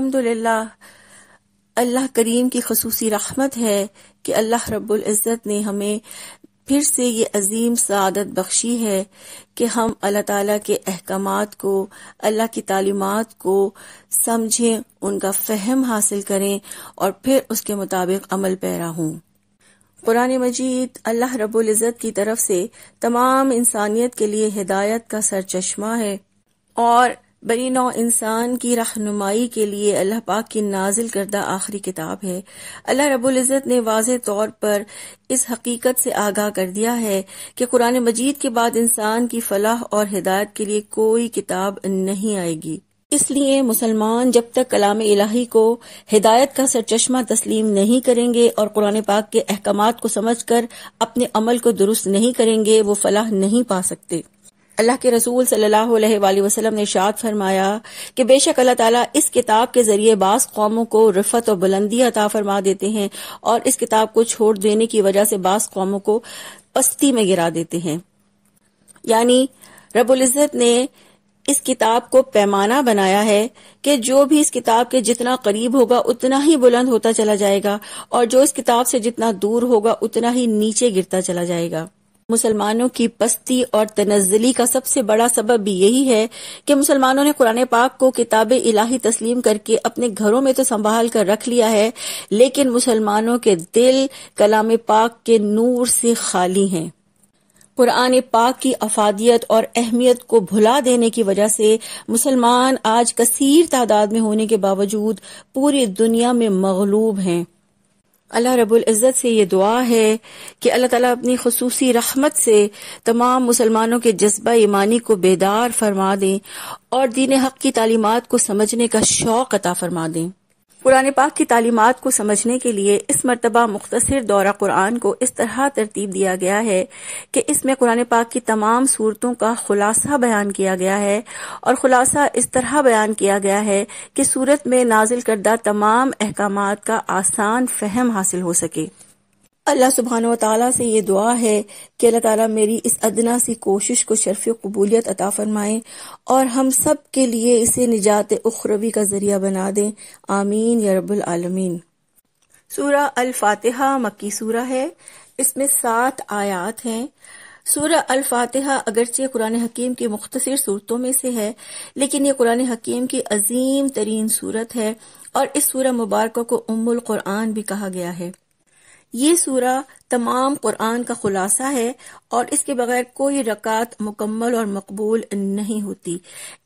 अल्हम्दुलिल्लाह अल्लाह करीम की खसूसी रहमत है कि अल्लाह रब्ज़त ने हमें फिर से ये अजीम सदत बख्शी है कि हम अल्लाह ताला के अहकाम को अल्लाह की तालीमत को समझें उनका फ़हम हासिल करें और फिर उसके मुताबिक अमल पैरा हूं कुरान मजीद अल्लाह रबुल्जत की तरफ से तमाम इंसानियत के लिए हिदायत का सरचश्मा है और बनी नौ इंसान की रहनुमाई के लिए अल्लाह पाक की नाजिल करदा आखिरी किताब है अल्लाह रबुल्ज़त ने वाज तौर पर इस हकीकत से आगाह कर दिया है कि कुरान मजीद के बाद इंसान की फलाह और हिदायत के लिए कोई किताब नहीं आएगी इसलिए मुसलमान जब तक कलाम इलाही को हिदायत का सरचश्मा तस्लीम नहीं करेंगे और कुरान पाक के अहकाम को समझ कर अपने अमल को दुरुस्त नहीं करेंगे वो फलाह नहीं पा सकते अल्लाह के रसूल सल्लल्लाहु वसलम ने शाद फरमाया कि बेशक अल्लाह ताला इस किताब के जरिए बास कौमों को रिफत और बुलंदी अता फरमा देते हैं और इस किताब को छोड़ देने की वजह से बास कौमों को पस्ती में गिरा देते हैं यानी रबुल्जत ने इस किताब को पैमाना बनाया है कि जो भी इस किताब के जितना करीब होगा उतना ही बुलंद होता चला जाएगा और जो इस किताब से जितना दूर होगा उतना ही नीचे गिरता चला जाएगा मुसलमानों की पस्ती और तनजली का सबसे बड़ा सबब भी यही है कि मुसलमानों ने कुरान पाक को किताब इलाही तस्लीम करके अपने घरों में तो संभाल कर रख लिया है लेकिन मुसलमानों के दिल कलाम पाक के नूर से खाली हैं कुरान पाक की अफादियत और अहमियत को भुला देने की वजह से मुसलमान आज कसीर तादाद में होने के बावजूद पूरी दुनिया में मगलूब हैं अल्लाह इज़्ज़त से ये दुआ है कि अल्लाह ताला अपनी खसूसी रहमत से तमाम मुसलमानों के जज्बा ईमानी को बेदार फरमा दें और दीन हक़ की तालीमत को समझने का शौक़ अता फरमा दें कुरान पाक की तालीमत को समझने के लिए इस मरतबा मुख्तर दौरा कुरान को इस तरह तरतीब दिया गया है कि इसमें कुरान पाक की तमाम सूरतों का खुलासा बयान किया गया है और खुलासा इस तरह बयान किया गया है कि सूरत में नाजिल करदा तमाम अहकाम का आसान फहम हासिल हो सके अल्लाह सुबहान तला से ये दुआ है कि अल्लाह ताला मेरी इस अदना सी कोशिश को शर्फ कबूलियत अता फरमाए और हम सब के लिए इसे निजात उखरवी का जरिया बना दें आमीन या रब्बुल आलमीन सूरा अल फातिहा मक्की सूरा है इसमें सात आयात हैं सूरह अल फातिहा अगरचे कुरान हकीम की मुख्तर सूरतों में से है लेकिन ये कुरान हकीम की अजीम तरीन सूरत है और इस सूरह मुबारक को उमुल कुरान भी कहा गया है ये सूरा तमाम कुरान का खुलासा है और इसके बगैर कोई रकात मुकम्मल और मकबूल नहीं होती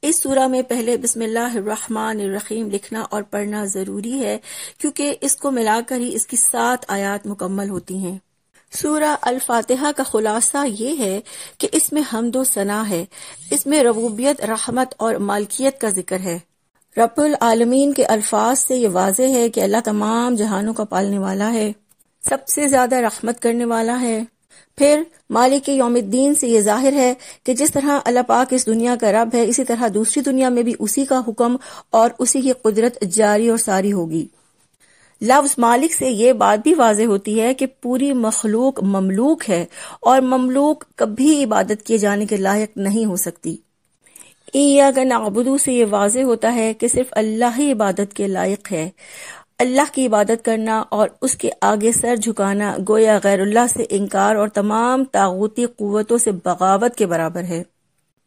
इस सूरा में पहले बिस्मिल्लाहमानरहीम लिखना और पढ़ना ज़रूरी है क्योंकि इसको मिलाकर ही इसकी सात आयात मुकम्मल होती हैं सूरा अल फातिहा का खुलासा ये है कि इसमें हमदो सना है इसमें रबूबियत रहमत और मालकियत का जिक्र है रबुल आलमीन के अल्फाज से ये वाज है कि अल्लाह तमाम जहानों का पालने वाला है सबसे ज्यादा रहमत करने वाला है फिर मालिक योमद्दीन से ये जाहिर है कि जिस तरह अल्लाह पाक इस दुनिया का रब है इसी तरह दूसरी दुनिया में भी उसी का हुक्म और उसी की कुदरत जारी और सारी होगी लफ्ज मालिक से ये बात भी वाज होती है कि पूरी मखलूक ममलूक है और ममलूक कभी इबादत किए जाने के लायक नहीं हो सकती ईया का नाबुदू से ये वाज होता है कि सिर्फ अल्लाह ही इबादत के लायक है अल्लाह की इबादत करना और उसके आगे सर झुकाना गोया गैरुल्लाह से इनकार और तमाम तागूती क़ुतों से बगावत के बराबर है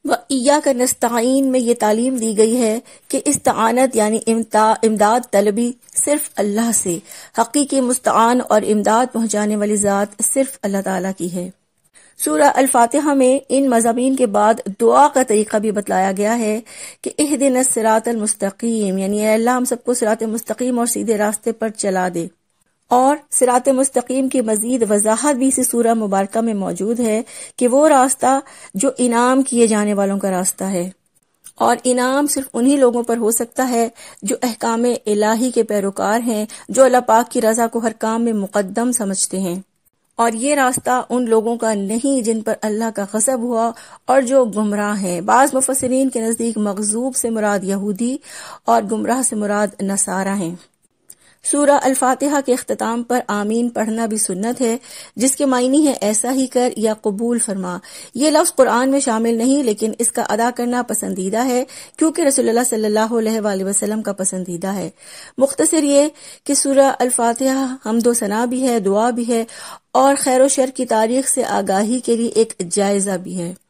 व इया का नस्ताइन में ये तालीम दी गई है कि इस तानत यानी इमदाद तलबी सिर्फ अल्लाह से हकीकी मुस्तान और इमदाद पहुँचाने वाली ज़ात सिर्फ अल्लाह ताला की है सूरा अल्फातहा में इन मजामी के बाद दुआ का तरीका भी बतलाया गया है कि एह दिन मुस्तकीम यानी अल्लाह हम सबको सिरात मुस्तकीम और सीधे रास्ते पर चला दे और सिरात मुस्तकीम की मजीद वजाहत भी इसी सूरह मुबारक में मौजूद है कि वो रास्ता जो इनाम किए जाने वालों का रास्ता है और इनाम सिर्फ उन्हीं लोगों पर हो सकता है जो अहकाम इलाही के पैरोकार हैं जो अल्लाह पाक की रजा को हर काम में मुकदम समझते हैं और ये रास्ता उन लोगों का नहीं जिन पर अल्लाह का गजब हुआ और जो गुमराह है बाज़ मुफसरीन के नज़दीक मकजूब से मुराद यहूदी और गुमराह से मुराद नसारा है सूरा अल-फातिहा के अख्ताम पर आमीन पढ़ना भी सुन्नत है जिसके मायने है ऐसा ही कर या कबूल फरमा ये लफ्ज कुरान में शामिल नहीं लेकिन इसका अदा करना पसंदीदा है क्योंकि रसोल्ला सल्लल्लाहु का पसंदीदा है मुख्तर ये कि सूरा अल-फातिहा हमदो सना भी है दुआ भी है और खैर शर की तारीख से आगाही के लिए एक जायजा भी है